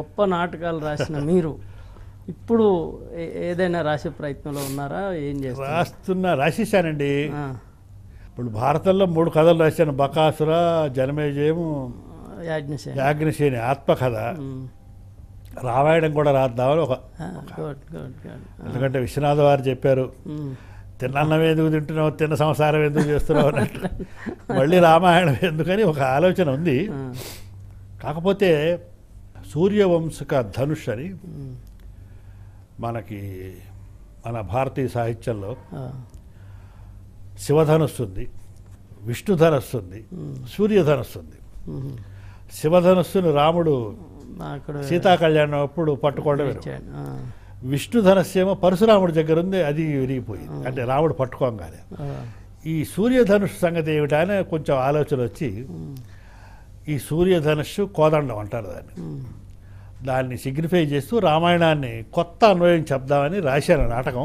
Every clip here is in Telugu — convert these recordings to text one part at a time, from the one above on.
గొప్ప నాటకాలు రాసిన మీరు ఇప్పుడు ఏదైనా రాసే ప్రయత్నంలో ఉన్నారా ఏం చేస్తారు రాస్తున్నా రాసేసానండి ఇప్పుడు భారతంలో మూడు కథలు రాశాను బకాసుర జనమేజయము యాజ్ఞసేని ఆత్మకథ రామాయణం కూడా రాద్దామని ఒక ఎందుకంటే విశ్వనాథ్ వారు చెప్పారు తిన్నన్నం ఎందుకు తింటున్నావు తిన్న సంసారం ఎందుకు చేస్తున్నావు అన్నట్టు మళ్ళీ రామాయణం ఎందుకని ఒక ఆలోచన ఉంది కాకపోతే సూర్యవంశక ధనుష్ అని మనకి మన భారతీయ సాహిత్యంలో శివధనస్సు ఉంది విష్ణుధనస్సు ఉంది సూర్యధనస్సు ఉంది శివధనస్సును రాముడు సీతా కళ్యాణం అప్పుడు పట్టుకోవడం విష్ణుధనస్సు ఏమో పరశురాముడి దగ్గర ఉంది అది విరిగిపోయింది అంటే రాముడు పట్టుకోగానే ఈ సూర్యధనుష్ సంగతి ఏమిటనే కొంచెం ఆలోచన వచ్చి ఈ సూర్యధనుషు కోదండం అంటారు దాన్ని దాన్ని సిగ్నిఫై చేస్తూ రామాయణాన్ని కొత్త అన్వయం చెప్దామని రాశాను నాటకం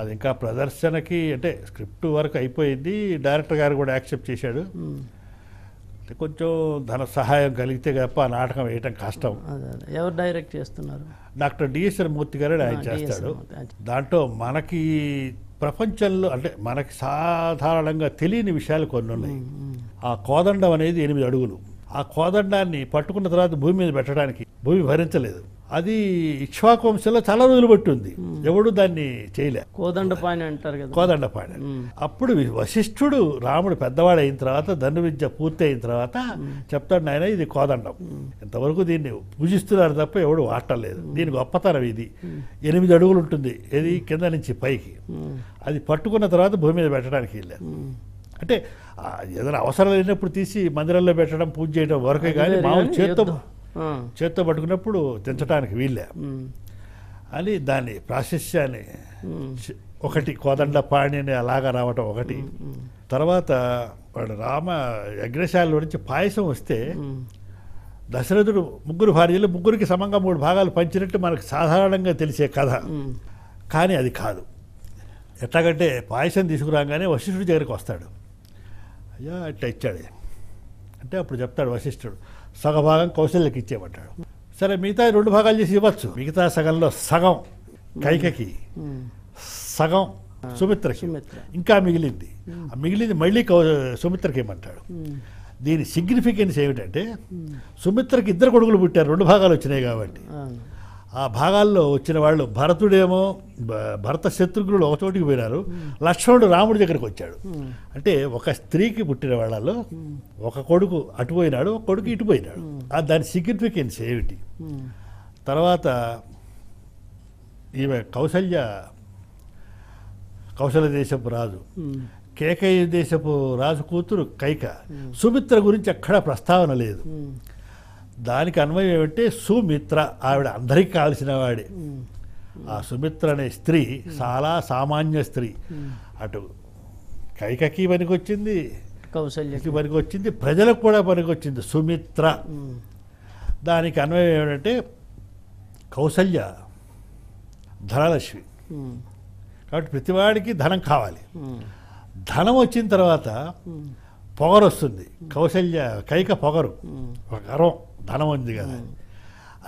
అది ఇంకా ప్రదర్శనకి అంటే స్క్రిప్ట్ వరకు అయిపోయింది డైరెక్టర్ గారు కూడా యాక్సెప్ట్ చేశాడు కొంచెం ధన సహాయం కలిగితే తప్ప ఆ నాటకం వేయటం కష్టం ఎవరు డైరెక్ట్ చేస్తున్నారు డాక్టర్ డిఎస్ఆర్ మూర్తి గారు ఆయన చేస్తాడు దాంట్లో మనకి ప్రపంచంలో అంటే మనకి సాధారణంగా తెలియని విషయాలు కొన్ని ఉన్నాయి ఆ కోదండం అనేది ఎనిమిది అడుగులు ఆ కోదండాన్ని పట్టుకున్న తర్వాత భూమి మీద పెట్టడానికి భూమి భరించలేదు అది ఇక్ష్వాకువంశంలో చాలా రోజులు పట్టుంది ఎవడు దాన్ని చేయలే కోదండపాణి అంటారు కదా కోదండపాణి అప్పుడు వశిష్ఠుడు రాముడు పెద్దవాడు అయిన తర్వాత ధను విద్య పూర్తి అయిన తర్వాత చెప్తాడు ఆయన ఇది కోదండం ఇంతవరకు దీన్ని పూజిస్తున్నారు తప్ప ఎవడు వాడటలేదు దీని గొప్పతనం ఇది ఎనిమిది అడుగులు ఉంటుంది ఇది కింద నుంచి పైకి అది పట్టుకున్న తర్వాత భూమి మీద పెట్టడానికి వెళ్ళారు అంటే ఏదైనా అవసరం లేనప్పుడు తీసి మందిరంలో పెట్టడం పూజ చేయడం వరకే కానీ మామూలు చేత్తో చేత్తో పట్టుకున్నప్పుడు దించడానికి వీళ్ళే అని దాని ప్రాశస్యాన్ని ఒకటి కోదండ పాణిని అలాగా రావటం ఒకటి తర్వాత వాడు రామ యజ్ఞశాల నుంచి పాయసం వస్తే దశరథుడు ముగ్గురు భార్యలు ముగ్గురికి సమంగా మూడు భాగాలు పంచినట్టు మనకు సాధారణంగా తెలిసే కథ కానీ అది కాదు ఎట్లాగంటే పాయసం తీసుకురాగానే వశిష్ఠుడి దగ్గరికి వస్తాడు అయ్యా అట్లా ఇచ్చాడు అంటే అప్పుడు చెప్తాడు వశిష్ఠుడు సగభాగం కౌశల్యకి ఇచ్చేయమంటాడు సరే మిగతా రెండు భాగాలు చేసి ఇవ్వచ్చు మిగతా సగంలో సగం కైకకి సగం సుమిత్రకి ఇంకా మిగిలింది ఆ మిగిలింది మళ్ళీ కౌ సుమిత్రకి ఏమంటాడు దీని సిగ్నిఫికెన్స్ ఏమిటంటే సుమిత్రకి ఇద్దరు కొడుకులు పుట్టారు రెండు భాగాలు వచ్చినాయి కాబట్టి ఆ భాగాల్లో వచ్చిన వాళ్ళు భరతుడేమో భరత శత్రుఘ్నుడు ఒక చోటికి పోయినారు లక్ష్మణుడు రాముడి దగ్గరికి వచ్చాడు అంటే ఒక స్త్రీకి పుట్టిన వాళ్ళలో ఒక కొడుకు అటుపోయినాడు ఒక కొడుకు ఇటుపోయినాడు దాని సిగ్నిఫికెన్స్ ఏమిటి తర్వాత ఈమె కౌశల్య కౌశల దేశపు రాజు కేకయ్య దేశపు రాజు కూతురు కైక సుమిత్ర గురించి ఎక్కడా ప్రస్తావన లేదు దానికి అన్వయం ఏమంటే సుమిత్ర ఆవిడ అందరికీ కావాల్సిన వాడే ఆ సుమిత్ర అనే స్త్రీ చాలా సామాన్య స్త్రీ అటు కైకకి పనికొచ్చింది కౌశల్యకి పనికొచ్చింది ప్రజలకు కూడా పనికొచ్చింది సుమిత్ర దానికి అన్వయం ఏమిటంటే కౌశల్య ధనలక్ష్మి కాబట్టి ప్రతివాడికి ధనం కావాలి ధనం వచ్చిన తర్వాత పొగరు వస్తుంది కౌశల్య కైక పొగరు ఒక గర్వం ధనం ఉంది కదా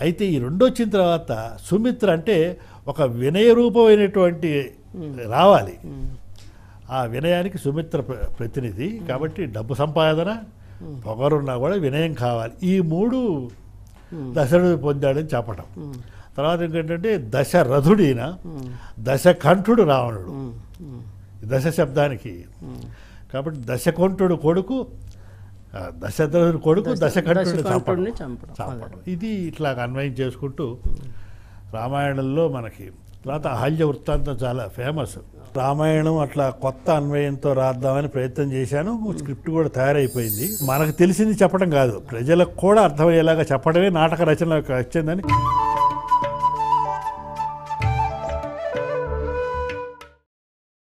అయితే ఈ రెండు వచ్చిన తర్వాత సుమిత్ర అంటే ఒక వినయ రూపమైనటువంటి రావాలి ఆ వినయానికి సుమిత్ర ప్రతినిధి కాబట్టి డబ్బు సంపాదన పొగరున్నా కూడా వినయం కావాలి ఈ మూడు దశలు పొందాడని చెప్పటం తర్వాత ఏంటంటే దశ దశకంఠుడు రావణుడు దశ శబ్దానికి కాబట్టి దశకంఠుడు కొడుకు దశరథుడు కొడుకు దశకంఠుడిని చంపడం ఇది ఇట్లా అన్వయం చేసుకుంటూ రామాయణంలో మనకి తర్వాత అహల్య వృత్తాంతం చాలా ఫేమస్ రామాయణం అట్లా కొత్త అన్వయంతో రాద్దామని ప్రయత్నం చేశాను స్క్రిప్ట్ కూడా తయారైపోయింది మనకు తెలిసింది చెప్పడం కాదు ప్రజలకు కూడా అర్థమయ్యేలాగా చెప్పడమే నాటక రచన వచ్చిందని